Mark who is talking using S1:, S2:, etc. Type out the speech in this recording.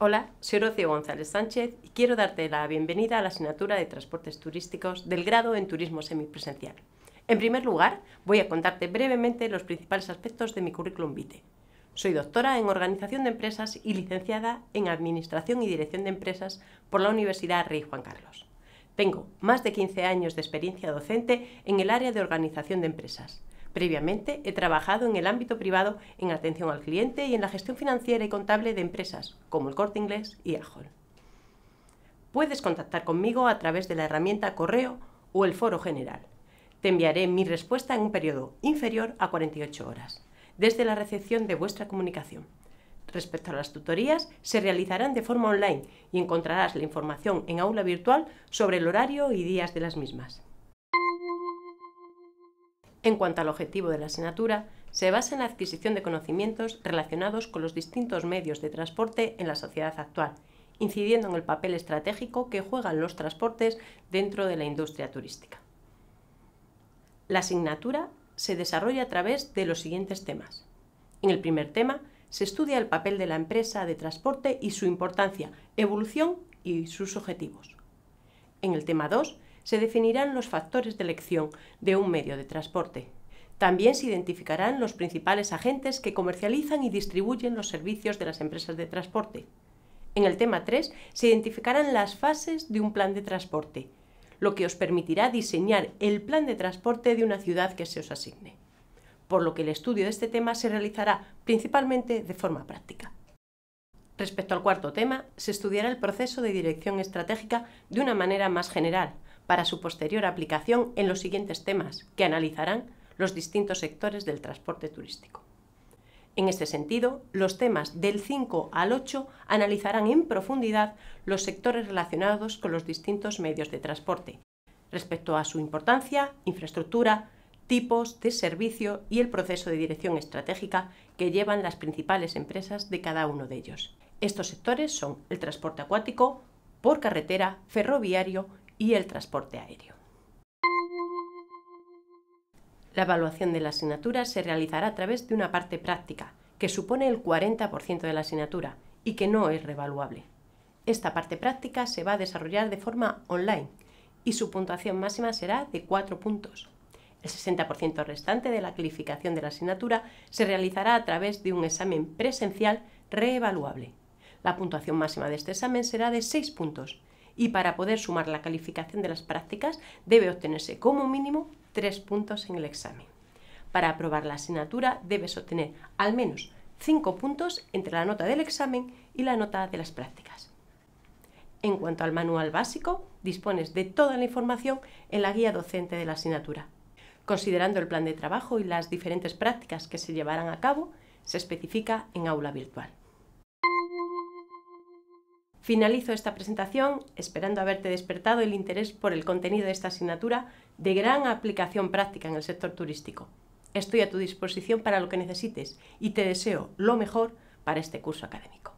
S1: Hola, soy Rocío González Sánchez y quiero darte la bienvenida a la asignatura de Transportes Turísticos del grado en Turismo Semipresencial. En primer lugar, voy a contarte brevemente los principales aspectos de mi currículum vitae. Soy doctora en Organización de Empresas y licenciada en Administración y Dirección de Empresas por la Universidad Rey Juan Carlos. Tengo más de 15 años de experiencia docente en el área de organización de empresas. Previamente he trabajado en el ámbito privado en atención al cliente y en la gestión financiera y contable de empresas como el Corte Inglés y Ajol. Puedes contactar conmigo a través de la herramienta correo o el foro general. Te enviaré mi respuesta en un periodo inferior a 48 horas, desde la recepción de vuestra comunicación. Respecto a las tutorías, se realizarán de forma online y encontrarás la información en aula virtual sobre el horario y días de las mismas. En cuanto al objetivo de la asignatura, se basa en la adquisición de conocimientos relacionados con los distintos medios de transporte en la sociedad actual, incidiendo en el papel estratégico que juegan los transportes dentro de la industria turística. La asignatura se desarrolla a través de los siguientes temas. En el primer tema, se estudia el papel de la empresa de transporte y su importancia, evolución y sus objetivos. En el tema 2, se definirán los factores de elección de un medio de transporte. También se identificarán los principales agentes que comercializan y distribuyen los servicios de las empresas de transporte. En el tema 3 se identificarán las fases de un plan de transporte, lo que os permitirá diseñar el plan de transporte de una ciudad que se os asigne, por lo que el estudio de este tema se realizará principalmente de forma práctica. Respecto al cuarto tema, se estudiará el proceso de dirección estratégica de una manera más general, para su posterior aplicación en los siguientes temas que analizarán los distintos sectores del transporte turístico. En este sentido, los temas del 5 al 8 analizarán en profundidad los sectores relacionados con los distintos medios de transporte, respecto a su importancia, infraestructura, tipos de servicio y el proceso de dirección estratégica que llevan las principales empresas de cada uno de ellos. Estos sectores son el transporte acuático, por carretera, ferroviario y el transporte aéreo. La evaluación de la asignatura se realizará a través de una parte práctica, que supone el 40% de la asignatura y que no es revaluable. Esta parte práctica se va a desarrollar de forma online y su puntuación máxima será de 4 puntos. El 60% restante de la calificación de la asignatura se realizará a través de un examen presencial reevaluable. La puntuación máxima de este examen será de 6 puntos y para poder sumar la calificación de las prácticas debe obtenerse como mínimo tres puntos en el examen. Para aprobar la asignatura debes obtener al menos cinco puntos entre la nota del examen y la nota de las prácticas. En cuanto al manual básico, dispones de toda la información en la guía docente de la asignatura. Considerando el plan de trabajo y las diferentes prácticas que se llevarán a cabo, se especifica en aula virtual. Finalizo esta presentación esperando haberte despertado el interés por el contenido de esta asignatura de gran aplicación práctica en el sector turístico. Estoy a tu disposición para lo que necesites y te deseo lo mejor para este curso académico.